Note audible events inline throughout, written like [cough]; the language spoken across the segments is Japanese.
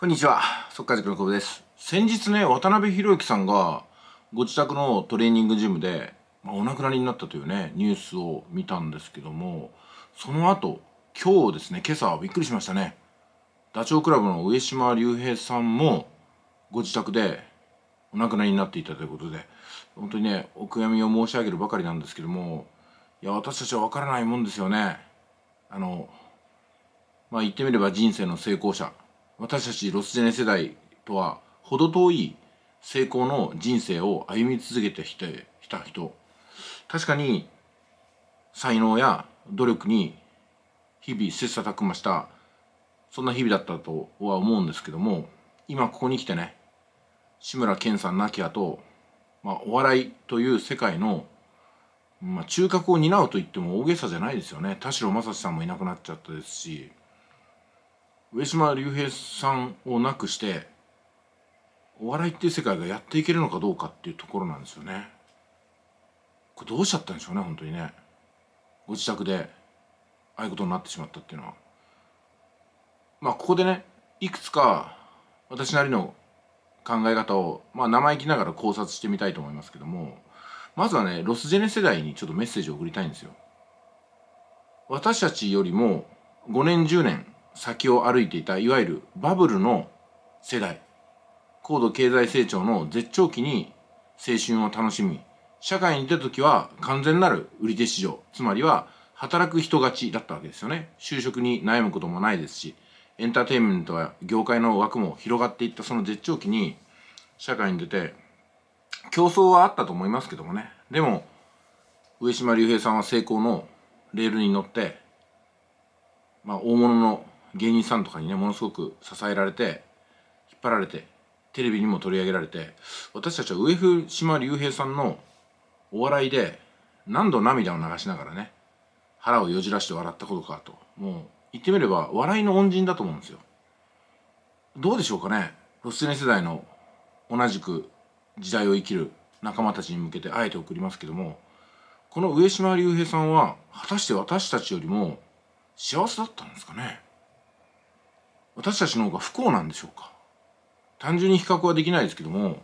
こんにちは、速解塾の久保です。先日ね、渡辺裕之さんがご自宅のトレーニングジムで、まあ、お亡くなりになったというね、ニュースを見たんですけども、その後、今日ですね、今朝びっくりしましたね。ダチョウ倶楽部の上島竜兵さんもご自宅でお亡くなりになっていたということで、本当にね、お悔やみを申し上げるばかりなんですけども、いや、私たちはわからないもんですよね。あの、まあ言ってみれば人生の成功者。私たちロスジェネ世代とは程遠い成功の人生を歩み続けてきてきた人確かに才能や努力に日々切磋琢磨したそんな日々だったとは思うんですけども今ここに来てね志村けんさん亡き後、まあ、お笑いという世界の、まあ、中核を担うと言っても大げさじゃないですよね田代正史さんもいなくなっちゃったですし上島竜兵さんをなくしてお笑いっていう世界がやっていけるのかどうかっていうところなんですよねこれどうしちゃったんでしょうね本当にねご自宅でああいうことになってしまったっていうのはまあここでねいくつか私なりの考え方を、まあ、生意気ながら考察してみたいと思いますけどもまずはねロスジェネ世代にちょっとメッセージを送りたいんですよ私たちよりも5年10年先を歩いていたいわゆるバブルの世代高度経済成長の絶頂期に青春を楽しみ社会に出た時は完全なる売り手市場つまりは働く人勝ちだったわけですよね就職に悩むこともないですしエンターテインメントや業界の枠も広がっていったその絶頂期に社会に出て競争はあったと思いますけどもねでも上島竜兵さんは成功のレールに乗って、まあ、大物の芸人さんとかにねものすごく支えられて引っ張られてテレビにも取り上げられて私たちは上藤島竜兵さんのお笑いで何度涙を流しながらね腹をよじらして笑ったことかともう言ってみれば笑いの恩人だと思うんですよどうでしょうかねロスネ世代の同じく時代を生きる仲間たちに向けてあえて送りますけどもこの上島竜兵さんは果たして私たちよりも幸せだったんですかね私たちの方が不幸なんでしょうか単純に比較はできないですけども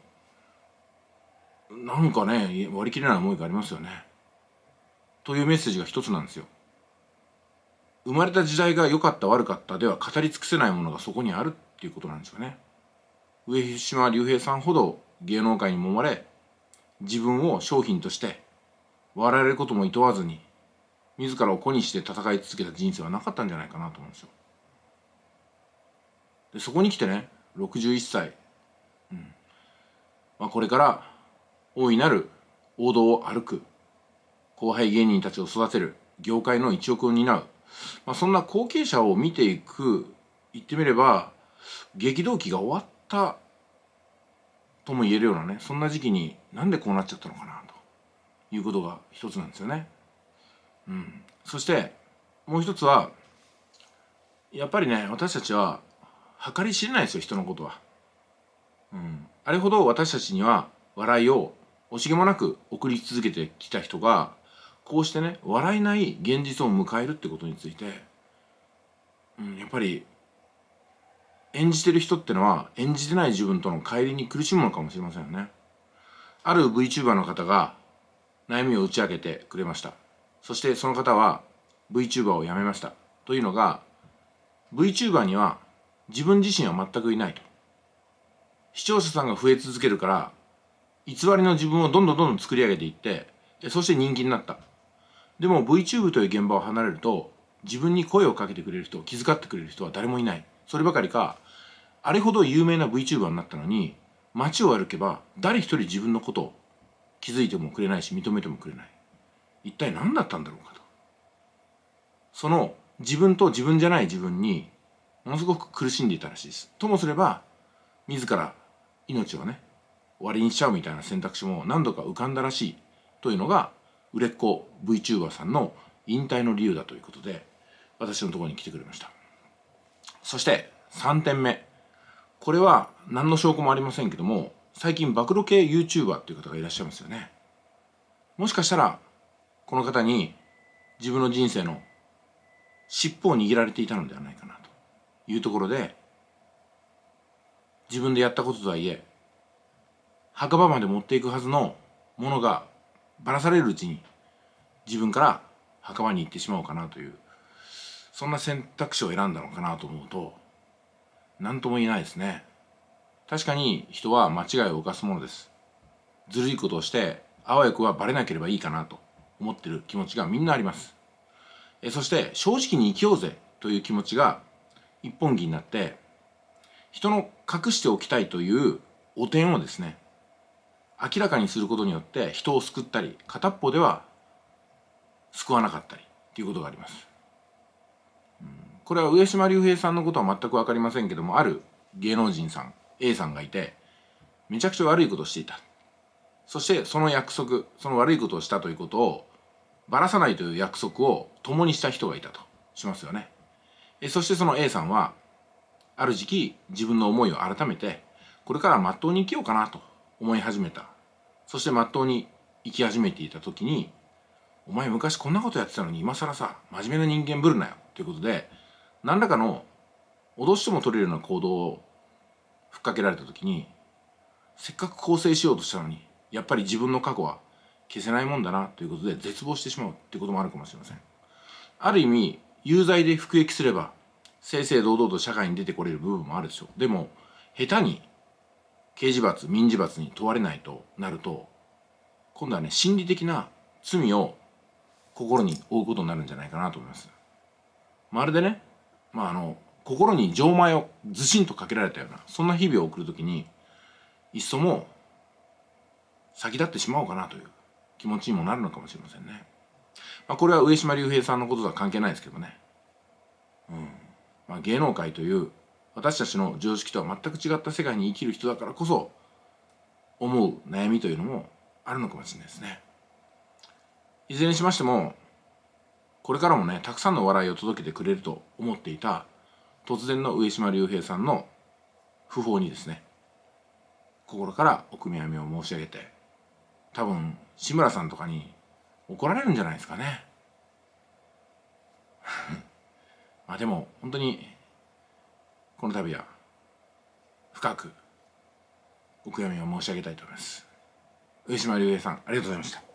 なんかね割り切れない思いがありますよねというメッセージが一つなんですよ生まれた時代が良かった悪かったでは語り尽くせないものがそこにあるっていうことなんですよね上島竜兵さんほど芸能界に揉まれ自分を商品として笑われることも厭わずに自らを子にして戦い続けた人生はなかったんじゃないかなと思うんですよでそこに来てね61歳、うんまあ、これから大いなる王道を歩く後輩芸人たちを育てる業界の一億を担う、まあ、そんな後継者を見ていく言ってみれば激動期が終わったとも言えるようなねそんな時期になんでこうなっちゃったのかなということが一つなんですよね。うん、そしてもう一つはやっぱりね私たちは計り知れないですよ人のことは、うん、あれほど私たちには笑いを惜しげもなく送り続けてきた人がこうしてね笑えない現実を迎えるってことについて、うん、やっぱり演じてる人ってのは演じてない自分との帰りに苦しむのかもしれませんよねある VTuber の方が悩みを打ち明けてくれましたそしてその方は VTuber を辞めましたというのが VTuber には自分自身は全くいないと視聴者さんが増え続けるから偽りの自分をどんどんどんどん作り上げていってそして人気になったでも VTube という現場を離れると自分に声をかけてくれる人気遣ってくれる人は誰もいないそればかりかあれほど有名な VTuber になったのに街を歩けば誰一人自分のことを気づいてもくれないし認めてもくれない一体何だったんだろうかとその自分と自分じゃない自分にものすごく苦しんでいたらしいですともすれば自ら命をね終わりにしちゃうみたいな選択肢も何度か浮かんだらしいというのが売れっ子 VTuber さんの引退の理由だということで私のところに来てくれましたそして3点目これは何の証拠もありませんけども最近暴露系 YouTuber という方がいらっしゃいますよねもしかしたらこの方に自分の人生の尻尾を握られていたのではないかないうところで自分でやったこととはいえ墓場まで持っていくはずのものがばらされるうちに自分から墓場に行ってしまおうかなというそんな選択肢を選んだのかなと思うと何とも言えないですね確かに人は間違いを犯すものですずるいことをしてあわよくはバレなければいいかなと思ってる気持ちがみんなありますえそして正直に生きようぜという気持ちが一本気になって人の隠しておきたいという汚点をですね明らかにすることによって人を救ったり片っぽでは救わなかったりっていうことがあります。これは上島竜兵さんのことは全く分かりませんけどもある芸能人さん A さんがいてめちゃくちゃ悪いことをしていたそしてその約束その悪いことをしたということをばらさないという約束を共にした人がいたとしますよね。そしてその A さんはある時期自分の思いを改めてこれからまっとうに生きようかなと思い始めたそしてまっとうに生き始めていた時にお前昔こんなことやってたのに今更さ真面目な人間ぶるなよということで何らかの脅しても取れるような行動をふっかけられた時にせっかく更生しようとしたのにやっぱり自分の過去は消せないもんだなということで絶望してしまうっていうこともあるかもしれませんある意味有罪で服役すれば正々堂々と社会に出てこれる部分もあるでしょうでも下手に刑事罰民事罰に問われないとなると今度はね心理的な罪を心に負うことになるんじゃないかなと思いますまるでねまああの心に錠前をずしんとかけられたようなそんな日々を送るときにいっそも先立ってしまおうかなという気持ちにもなるのかもしれませんねまあ、これは上島竜兵さんのこととは関係ないですけどね、うんまあ、芸能界という私たちの常識とは全く違った世界に生きる人だからこそ思う悩みというのもあるのかもしれないですねいずれにしましてもこれからもねたくさんの笑いを届けてくれると思っていた突然の上島竜兵さんの訃報にですね心からお悔やみを申し上げて多分志村さんとかに怒られるんじゃないですかね [laughs] まあでも本当にこの度は深くお悔やみを申し上げたいと思います上島竜兵さんありがとうございました